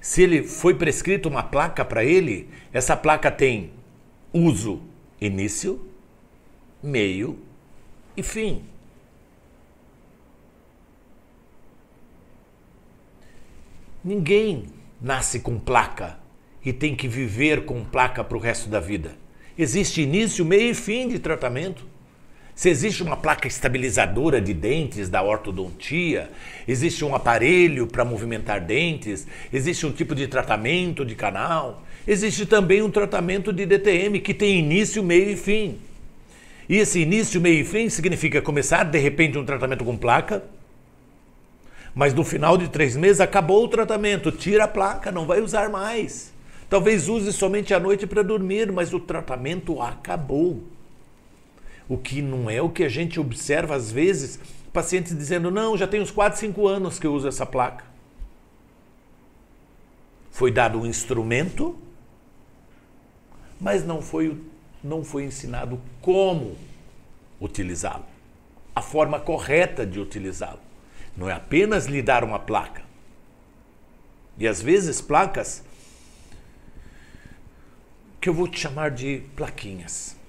se ele foi prescrito uma placa para ele, essa placa tem uso início, meio e fim. Ninguém nasce com placa e tem que viver com placa para o resto da vida. Existe início, meio e fim de tratamento. Se existe uma placa estabilizadora de dentes da ortodontia, existe um aparelho para movimentar dentes, existe um tipo de tratamento de canal, existe também um tratamento de DTM que tem início, meio e fim. E esse início, meio e fim significa começar de repente um tratamento com placa, mas no final de três meses acabou o tratamento, tira a placa, não vai usar mais. Talvez use somente à noite para dormir, mas o tratamento acabou. O que não é o que a gente observa às vezes, pacientes dizendo: "Não, já tem uns 4, 5 anos que eu uso essa placa". Foi dado um instrumento, mas não foi não foi ensinado como utilizá-lo, a forma correta de utilizá-lo. Não é apenas lhe dar uma placa. E às vezes placas que eu vou te chamar de plaquinhas.